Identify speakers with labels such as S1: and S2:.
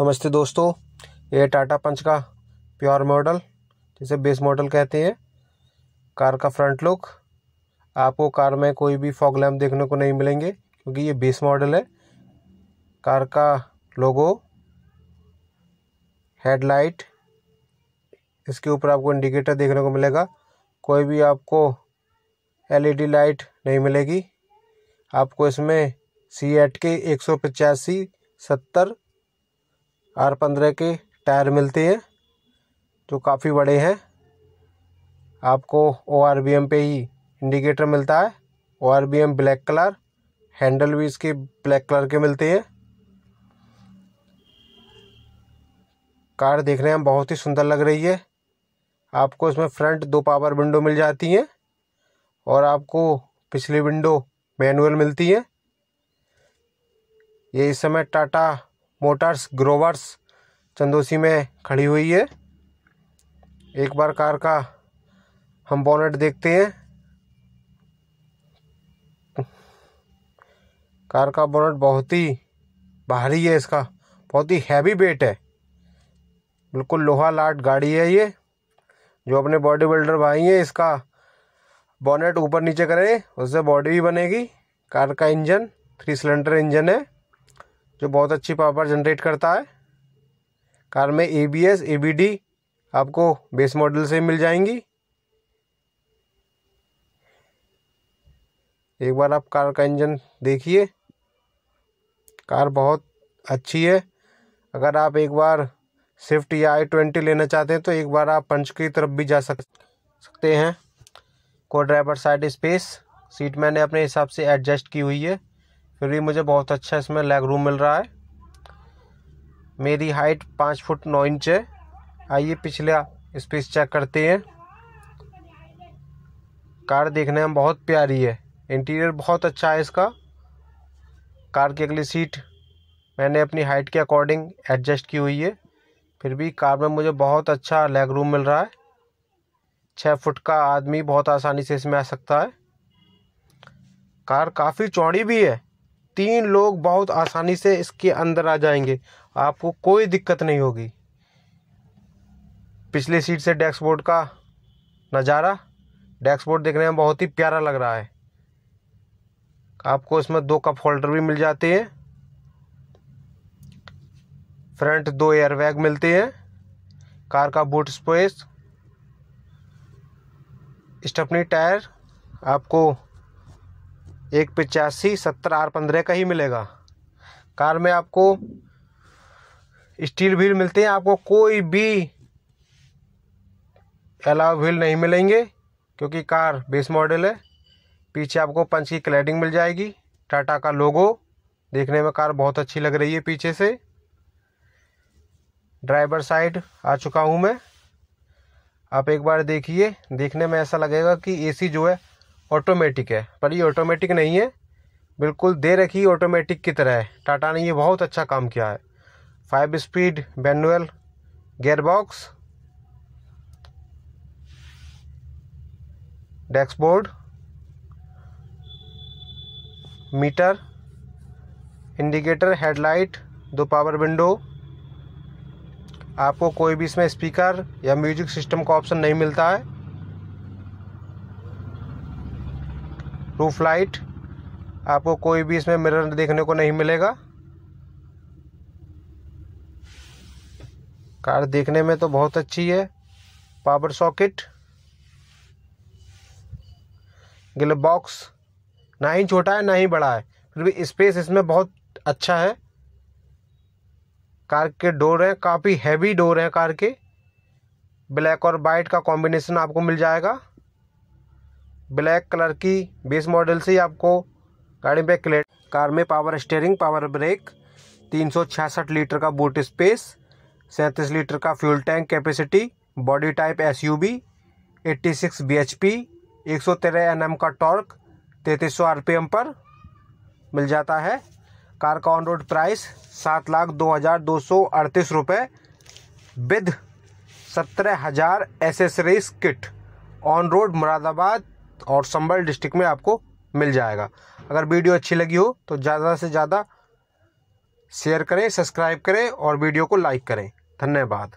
S1: नमस्ते दोस्तों ये टाटा पंच का प्योर मॉडल जिसे बेस मॉडल कहते हैं कार का फ्रंट लुक आपको कार में कोई भी फॉग लैम्प देखने को नहीं मिलेंगे क्योंकि ये बेस मॉडल है कार का लोगो हेडलाइट इसके ऊपर आपको इंडिकेटर देखने को मिलेगा कोई भी आपको एलईडी लाइट नहीं मिलेगी आपको इसमें सी एट के एक सौ पचासी सत्तर आर पंद्रह के टायर मिलते हैं जो काफ़ी बड़े हैं आपको ओ आर बी एम पे ही इंडिकेटर मिलता है O R B M black colour handle भी इसके ब्लैक कलर के मिलते हैं कार देखने में बहुत ही सुंदर लग रही है आपको इसमें फ्रंट दो पावर विंडो मिल जाती हैं और आपको पिछली विंडो मैनुअल मिलती है ये इस समय टाटा मोटर्स ग्रोवर्स चंदोसी में खड़ी हुई है एक बार कार का हम बॉनेट देखते हैं कार का बॉनेट बहुत ही भारी है इसका बहुत ही हैवी वेट है बिल्कुल लोहा लाट गाड़ी है ये जो अपने बॉडी बिल्डर भाई हैं इसका बॉनेट ऊपर नीचे करें उससे बॉडी भी बनेगी कार का इंजन थ्री सिलेंडर इंजन है जो बहुत अच्छी पावर जनरेट करता है कार में A B S A B D आपको बेस मॉडल से मिल जाएंगी एक बार आप कार का इंजन देखिए कार बहुत अच्छी है अगर आप एक बार स्विफ्ट या आई ट्वेंटी लेना चाहते हैं तो एक बार आप पंच की तरफ भी जा सक सकते हैं को ड्राइवर साइड स्पेस सीट मैंने अपने हिसाब से एडजस्ट की हुई है फिर भी मुझे बहुत अच्छा इसमें लेग रूम मिल रहा है मेरी हाइट पाँच फुट नौ इंच है आइए पिछला स्पेस चेक करते हैं कार देखने में बहुत प्यारी है इंटीरियर बहुत अच्छा है इसका कार की अगली सीट मैंने अपनी हाइट के अकॉर्डिंग एडजस्ट की हुई है फिर भी कार में मुझे बहुत अच्छा लेग रूम मिल रहा है छः फुट का आदमी बहुत आसानी से इसमें आ सकता है कार काफ़ी चौड़ी भी है तीन लोग बहुत आसानी से इसके अंदर आ जाएंगे आपको कोई दिक्कत नहीं होगी पिछली सीट से डैक्सबोर्ड का नज़ारा डैक्सबोर्ड देखने में बहुत ही प्यारा लग रहा है आपको इसमें दो कप होल्डर भी मिल जाते हैं फ्रंट दो एयरबैग मिलते हैं कार का बूट स्पेस स्टपनी टायर आपको एक पचासी सत्तर आर पंद्रह का ही मिलेगा कार में आपको स्टील व्हील मिलते हैं आपको कोई भी अलाव व्हील नहीं मिलेंगे क्योंकि कार बेस मॉडल है पीछे आपको पंच की क्लैडिंग मिल जाएगी टाटा का लोगो देखने में कार बहुत अच्छी लग रही है पीछे से ड्राइवर साइड आ चुका हूँ मैं आप एक बार देखिए देखने में ऐसा लगेगा कि एसी जो है ऑटोमेटिक है पर ये ऑटोमेटिक नहीं है बिल्कुल दे रखी ऑटोमेटिक की तरह है टाटा ने ये बहुत अच्छा काम किया है five speed manual gearbox dashboard meter indicator headlight दो पावर विंडो आपको कोई भी इसमें स्पीकर या म्यूजिक सिस्टम का ऑप्शन नहीं मिलता है रूफ लाइट आपको कोई भी इसमें मिरर देखने को नहीं मिलेगा कार देखने में तो बहुत अच्छी है पावर सॉकेट गिल बॉक्स ना ही छोटा है ना ही बड़ा है फिर भी स्पेस इसमें बहुत अच्छा है कार के डोर हैं काफ़ी हैवी डोर हैं कार के ब्लैक और वाइट का कॉम्बिनेशन आपको मिल जाएगा ब्लैक कलर की बेस मॉडल से आपको गाड़ी में क्लेट कार में power steering power brake 366 litre का बूट स्पेस सैंतीस लीटर का fuel tank capacity body type S U V eighty six B H P एक सौ तेरह एन एम का टॉर्क 3300 सौ आर पी एम पर मिल जाता है कार का ऑन रोड प्राइस सात लाख दो हज़ार दो सौ अड़तीस रुपये विद सत्रह हज़ार accessories kit on road Moradabad और संबल डिस्ट्रिक्ट में आपको मिल जाएगा अगर वीडियो अच्छी लगी हो तो ज़्यादा से ज़्यादा शेयर करें सब्सक्राइब करें और वीडियो को लाइक करें धन्यवाद